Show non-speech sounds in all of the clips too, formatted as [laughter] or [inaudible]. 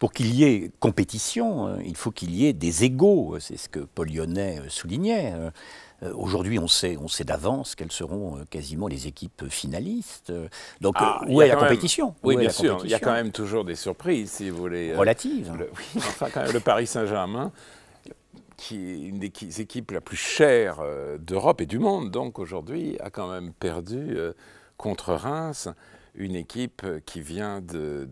Pour qu'il y ait compétition, euh, il faut qu'il y ait des égaux, c'est ce que Paul Lyonnais euh, soulignait. Hein. Euh, aujourd'hui, on sait, on sait d'avance quelles seront quasiment les équipes finalistes. Donc, ah, où, est la, compétition Oui, bien sûr. Il y a quand même toujours des surprises, si vous voulez. Relatives. [laughs] enfin, quand même, le Paris Saint-Germain, qui est une des équipes la plus chère d'Europe et du monde, donc aujourd'hui, a quand même perdu contre Reims une équipe euh, qui vient de,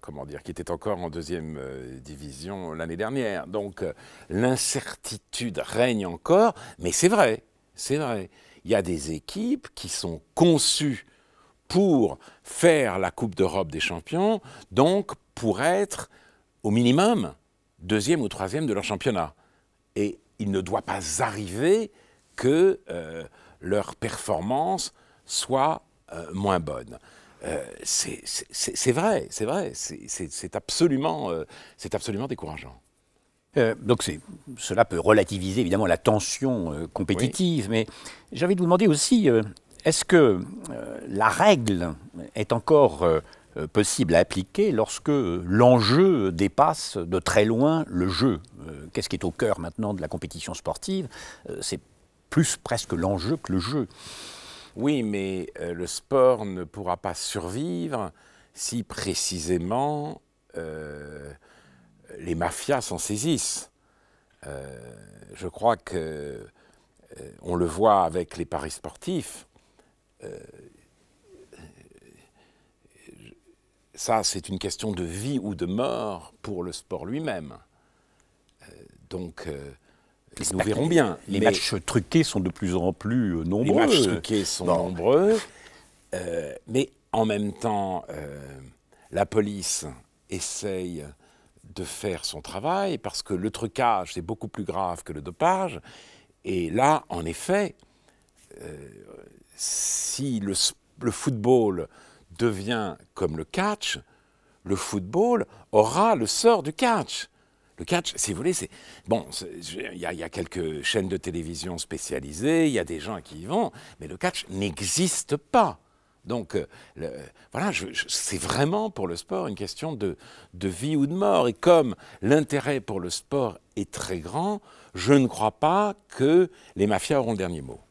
comment dire, qui était encore en deuxième euh, division l'année dernière. Donc euh, l'incertitude règne encore, mais c'est vrai, c'est vrai. Il y a des équipes qui sont conçues pour faire la Coupe d'Europe des champions, donc pour être au minimum deuxième ou troisième de leur championnat. Et il ne doit pas arriver que leur performance soit euh, moins bonne. Euh, c'est vrai, c'est vrai, c'est absolument, euh, c'est absolument décourageant. donc cela peut relativiser évidemment la tension compétitive, mais mais envie de vous demander aussi, est-ce que la règle est encore possible à appliquer lorsque l'enjeu dépasse de très loin le jeu Qu'est-ce qui est au cœur maintenant de la compétition sportive C'est plus presque l'enjeu que le jeu. Oui, mais euh, le sport ne pourra pas survivre si précisément euh, les mafias s'en saisissent. Euh, je crois que on le voit avec les paris sportifs. ça, c'est une question de vie ou de mort pour le sport lui-même. donc nous verrons bien. Les matchs truqués sont de plus en plus euh, nombreux. Les matchs truqués sont nombreux. Euh, mais en même temps, euh, la police essaye de faire son travail parce que le trucage, c'est beaucoup plus grave que le dopage. Et là, en effet, si le, football devient comme le catch, le football aura le sort du catch. Le catch, si vous voulez, c'est. Bon, il y, a quelques chaînes de télévision spécialisées, il y a des gens qui y vont, mais le catch n'existe pas. Donc, euh, voilà, c'est vraiment pour le sport une question de, de vie ou de mort. Et comme l'intérêt pour le sport est très grand, je ne crois pas que les mafias auront le dernier mot.